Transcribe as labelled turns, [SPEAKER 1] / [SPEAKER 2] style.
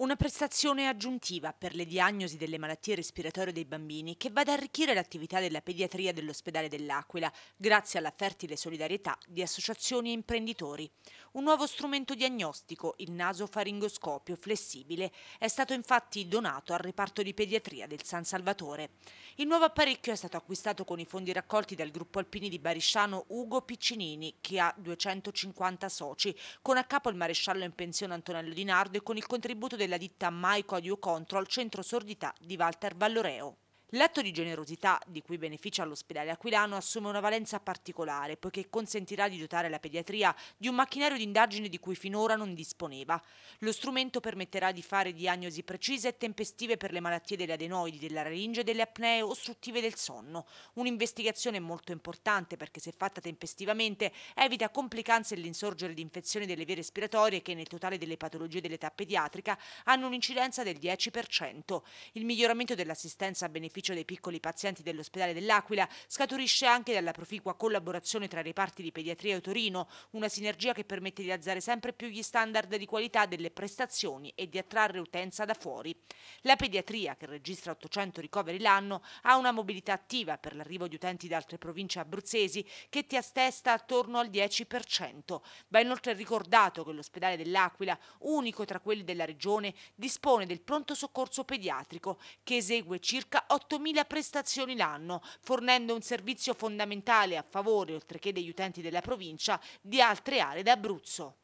[SPEAKER 1] Una prestazione aggiuntiva per le diagnosi delle malattie respiratorie dei bambini che va ad arricchire l'attività della pediatria dell'ospedale dell'Aquila grazie alla fertile solidarietà di associazioni e imprenditori. Un nuovo strumento diagnostico, il naso faringoscopio flessibile, è stato infatti donato al reparto di pediatria del San Salvatore. Il nuovo apparecchio è stato acquistato con i fondi raccolti dal gruppo alpini di Barisciano Ugo Piccinini, che ha 250 soci, con a capo il maresciallo in pensione Antonello Di Nardo e con il contributo del della ditta Maico Audio Control Centro Sordità di Walter Valloreo. L'atto di generosità di cui beneficia l'ospedale aquilano assume una valenza particolare, poiché consentirà di dotare la pediatria di un macchinario di indagine di cui finora non disponeva. Lo strumento permetterà di fare diagnosi precise e tempestive per le malattie delle adenoidi, della laringe e delle apnee ostruttive del sonno. Un'investigazione molto importante perché se fatta tempestivamente evita complicanze e l'insorgere di infezioni delle vie respiratorie che nel totale delle patologie dell'età pediatrica hanno un'incidenza del 10%. Il miglioramento dell'assistenza a beneficia beneficio dei piccoli pazienti dell'ospedale dell'Aquila scaturisce anche dalla proficua collaborazione tra i reparti di pediatria e Torino, una sinergia che permette di alzare sempre più gli standard di qualità delle prestazioni e di attrarre utenza da fuori. La pediatria, che registra 800 ricoveri l'anno, ha una mobilità attiva per l'arrivo di utenti da altre province abruzzesi che ti attesta attorno al 10%. Va inoltre ricordato che l'ospedale dell'Aquila, unico tra quelli della regione, dispone del pronto soccorso pediatrico che esegue circa 8 8.000 prestazioni l'anno, fornendo un servizio fondamentale a favore, oltre che degli utenti della provincia, di altre aree d'Abruzzo.